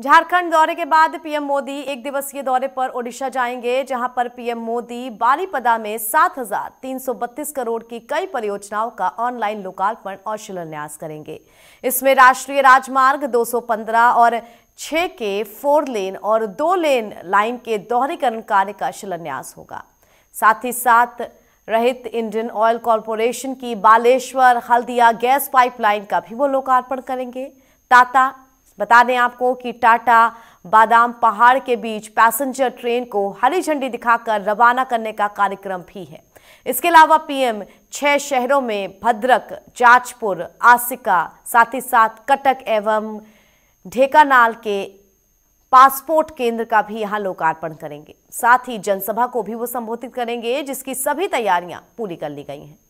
झारखंड दौरे के बाद पीएम मोदी एक दिवसीय दौरे पर ओडिशा जाएंगे जहां पर पीएम मोदी बारीपदा में 7,332 करोड़ की कई परियोजनाओं का ऑनलाइन लोकार्पण और शिलान्यास करेंगे इसमें राष्ट्रीय राजमार्ग 215 और 6 के फोर लेन और दो लेन लाइन के दोहरीकरण कार्य का शिलान्यास होगा साथ ही साथ रहित इंडियन ऑयल कॉरपोरेशन की बालेश्वर हल्दिया गैस पाइपलाइन का भी वो लोकार्पण करेंगे टाटा बता दें आपको कि टाटा बादाम पहाड़ के बीच पैसेंजर ट्रेन को हरी झंडी दिखाकर रवाना करने का कार्यक्रम भी है इसके अलावा पीएम छह शहरों में भद्रक जाजपुर आसिका साथ ही साथ कटक एवं ढेकानाल के पासपोर्ट केंद्र का भी यहां लोकार्पण करेंगे साथ ही जनसभा को भी वो संबोधित करेंगे जिसकी सभी तैयारियां पूरी कर ली गई हैं